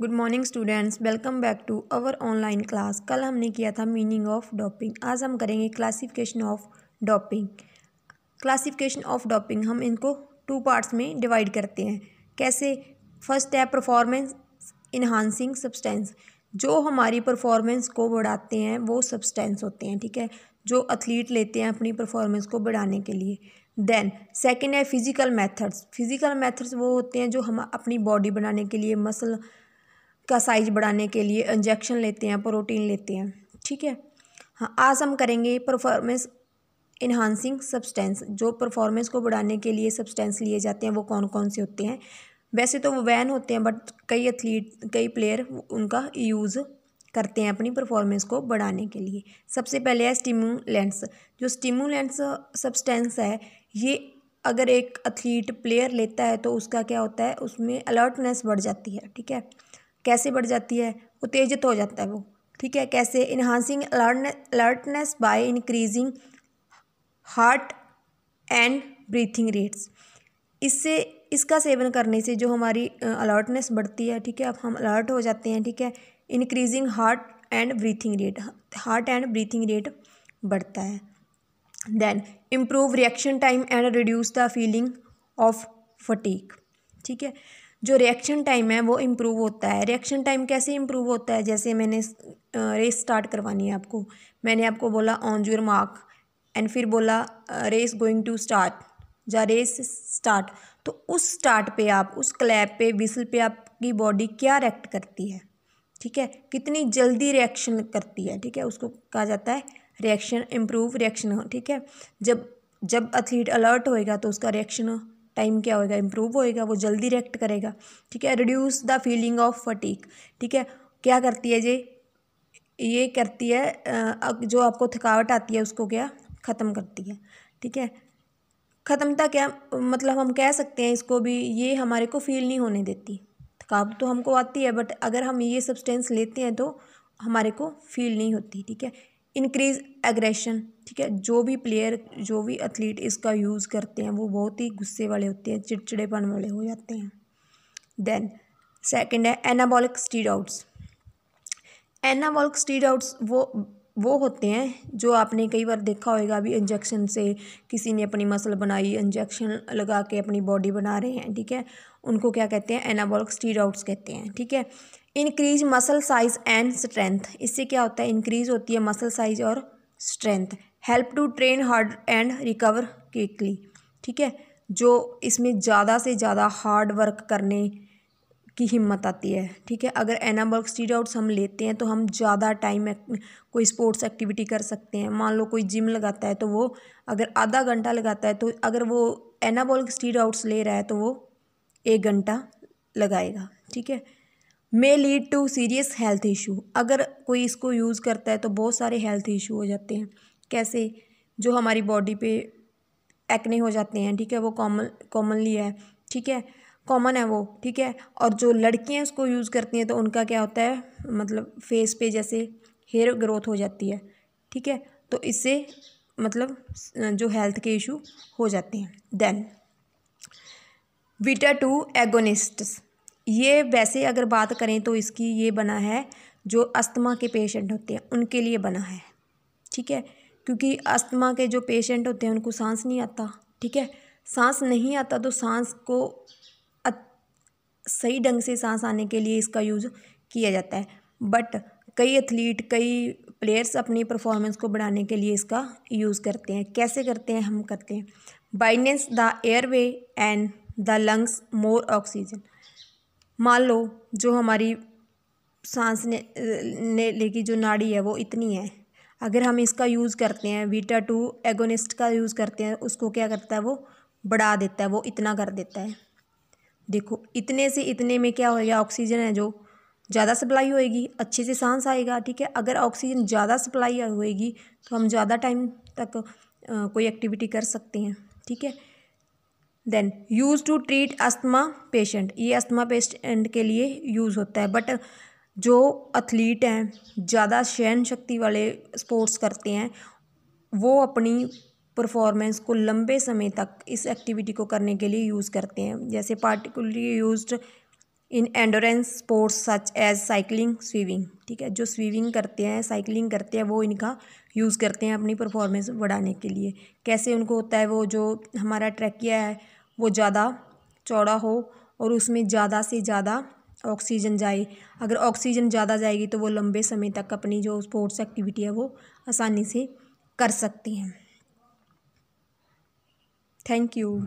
good morning students welcome back to our online class कल हमने किया था मीनिंग ऑफ डॉपिंग आज हम करेंगे classification of doping classification of doping हम इनको टू पार्ट्स में डिवाइड करते हैं कैसे फर्स्ट है परफॉर्मेंस इन्हांसिंग सब्सटेंस जो हमारी परफॉर्मेंस को बढ़ाते हैं वो सब्सटेंस होते हैं ठीक है जो एथलीट लेते हैं अपनी परफॉर्मेंस को बढ़ाने के लिए देन सेकेंड है फिज़िकल मैथड्स फिज़िकल मैथड्स वो होते हैं जो हम अपनी बॉडी बनाने के लिए मसल का साइज बढ़ाने के लिए इंजेक्शन लेते हैं प्रोटीन लेते हैं ठीक है हाँ आज हम करेंगे परफॉर्मेंस इन्हांसिंग सब्सटेंस जो परफॉर्मेंस को बढ़ाने के लिए सब्सटेंस लिए जाते हैं वो कौन कौन से होते हैं वैसे तो वो वैन होते हैं बट कई एथलीट कई प्लेयर उनका यूज़ करते हैं अपनी परफॉर्मेंस को बढ़ाने के लिए सबसे पहले है स्टिमुलेंट्स जो स्टिमुलेंट्स सब्सटेंस है ये अगर एक एथलीट प्लेयर लेता है तो उसका क्या होता है उसमें अलर्टनेस बढ़ जाती है ठीक है कैसे बढ़ जाती है उत्तेजित हो जाता है वो ठीक है कैसे enhancing alertness by increasing heart and breathing rates इससे इसका सेवन करने से जो हमारी अलर्टनेस बढ़ती है ठीक है अब हम अलर्ट हो जाते हैं ठीक है increasing heart and breathing rate heart and breathing rate बढ़ता है then improve reaction time and reduce the feeling of fatigue ठीक है जो रिएक्शन टाइम है वो इम्प्रूव होता है रिएक्शन टाइम कैसे इम्प्रूव होता है जैसे मैंने रेस स्टार्ट करवानी है आपको मैंने आपको बोला ऑन योर मार्क एंड फिर बोला रेस गोइंग टू स्टार्ट या रेस स्टार्ट तो उस स्टार्ट पे आप उस क्लैप पे विसल पे आपकी बॉडी क्या रिएक्ट करती है ठीक है कितनी जल्दी रिएक्शन करती है ठीक है उसको कहा जाता है रिएक्शन इम्प्रूव रिएक्शन ठीक है जब जब एथलीट अलर्ट होएगा तो उसका रिएक्शन टाइम क्या होएगा इम्प्रूव होएगा वो जल्दी रिएक्ट करेगा ठीक है reduce the feeling of fatigue ठीक है क्या करती है जी ये करती है जो आपको थकावट आती है उसको क्या ख़त्म करती है ठीक है ख़त्मता क्या मतलब हम कह सकते हैं इसको भी ये हमारे को फील नहीं होने देती थकावट तो हमको आती है बट अगर हम ये सब्सटेंस लेते हैं तो हमारे को फील नहीं होती ठीक है इंक्रीज एग्रेशन ठीक है जो भी प्लेयर जो भी एथलीट इसका यूज़ करते हैं वो बहुत ही गुस्से वाले होते हैं चिड़चिड़ेपन वाले हो जाते हैं देन सेकंड है एनाबॉलिक स्टीरॉइड्स एनाबॉलिक आउट्स वो वो होते हैं जो आपने कई बार देखा होगा अभी इंजेक्शन से किसी ने अपनी मसल बनाई इंजेक्शन लगा के अपनी बॉडी बना रहे हैं ठीक है उनको क्या कहते हैं एनाबॉलिक स्टीरोड्स कहते हैं ठीक है increase muscle size and strength इससे क्या होता है इंक्रीज होती है मसल साइज और strength help to train hard and recover quickly ठीक है जो इसमें ज़्यादा से ज़्यादा हार्ड वर्क करने की हिम्मत आती है ठीक है अगर एनाबॉलिक स्टीरॉइड्स हम लेते हैं तो हम ज़्यादा टाइम कोई स्पोर्ट्स एक्टिविटी कर सकते हैं मान लो कोई जिम लगाता है तो वो अगर आधा घंटा लगाता है तो अगर वो एनाबॉलिक स्टीरॉइड्स ले रहा है तो वो एक घंटा लगाएगा ठीक है may lead to serious health issue अगर कोई इसको यूज़ करता है तो बहुत सारे हेल्थ इशू हो जाते हैं कैसे जो हमारी बॉडी पे एक्ने हो जाते हैं ठीक है वो कॉमन कॉमनली है ठीक है कॉमन है वो ठीक है और जो लड़कियाँ इसको यूज़ करती हैं तो उनका क्या होता है मतलब फेस पे जैसे हेयर ग्रोथ हो जाती है ठीक है तो इससे मतलब जो हेल्थ के इशू हो जाते हैं देन विटा टू एगोनिस्ट्स ये वैसे अगर बात करें तो इसकी ये बना है जो अस्थमा के पेशेंट होते हैं उनके लिए बना है ठीक है क्योंकि अस्थमा के जो पेशेंट होते हैं उनको सांस नहीं आता ठीक है सांस नहीं आता तो सांस को सही ढंग से सांस आने के लिए इसका यूज़ किया जाता है बट कई एथलीट कई प्लेयर्स अपनी परफॉर्मेंस को बढ़ाने के लिए इसका यूज़ करते हैं कैसे करते हैं हम करते हैं widens the airway and the lungs more oxygen मान लो जो हमारी सांस ने, ने लेकी जो नाड़ी है वो इतनी है अगर हम इसका यूज़ करते हैं वीटा टू एगोनिस्ट का यूज़ करते हैं उसको क्या करता है वो बढ़ा देता है वो इतना कर देता है देखो इतने से इतने में क्या होएगा ऑक्सीजन है जो ज़्यादा सप्लाई होएगी अच्छे से सांस आएगा ठीक है अगर ऑक्सीजन ज़्यादा सप्लाई होएगी तो हम ज़्यादा टाइम तक आ, कोई एक्टिविटी कर सकते हैं ठीक है then use to treat asthma patient ये अस्थमा पेशेंट के लिए यूज़ होता है बट जो एथलीट हैं ज़्यादा सहन शक्ति वाले स्पोर्ट्स करते हैं वो अपनी परफॉर्मेंस को लंबे समय तक इस एक्टिविटी को करने के लिए यूज़ करते हैं जैसे particularly use in endurance sports such as cycling swimming ठीक है जो स्विमिंग करते हैं साइकिलिंग करते हैं वो इनका यूज़ करते हैं अपनी परफॉर्मेंस बढ़ाने के लिए कैसे उनको होता है वो जो हमारा ट्रैकिया है वो ज़्यादा चौड़ा हो और उसमें ज़्यादा से ज़्यादा ऑक्सीजन जाए अगर ऑक्सीजन ज़्यादा जाएगी तो वो लंबे समय तक अपनी जो स्पोर्ट्स एक्टिविटी है वो आसानी से कर सकती हैं थैंक यू